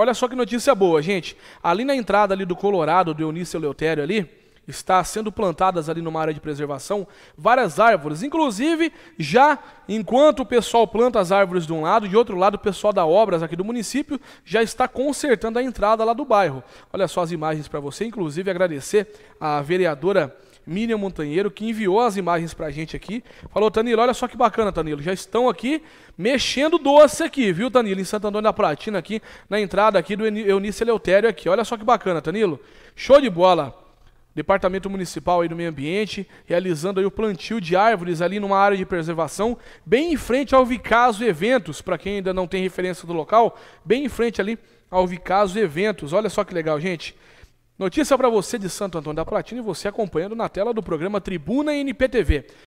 olha só que notícia boa, gente. Ali na entrada ali do Colorado, do Eunice Eleutério ali, está sendo plantadas ali numa área de preservação várias árvores. Inclusive, já enquanto o pessoal planta as árvores de um lado, de outro lado o pessoal da obras aqui do município já está consertando a entrada lá do bairro. Olha só as imagens para você, inclusive agradecer à vereadora minha Montanheiro, que enviou as imagens pra gente aqui. Falou, Tanilo, olha só que bacana, Tanilo. Já estão aqui mexendo doce aqui, viu, Tanilo? Em Santo Antônio da Platina, aqui, na entrada aqui do Eunice Eleutério aqui. Olha só que bacana, Tanilo. Show de bola. Departamento Municipal aí do Meio Ambiente, realizando aí o plantio de árvores ali numa área de preservação, bem em frente ao Vicaso Eventos, para quem ainda não tem referência do local, bem em frente ali ao Vicaso Eventos. Olha só que legal, gente. Notícia para você de Santo Antônio da Platina e você acompanhando na tela do programa Tribuna NPTV.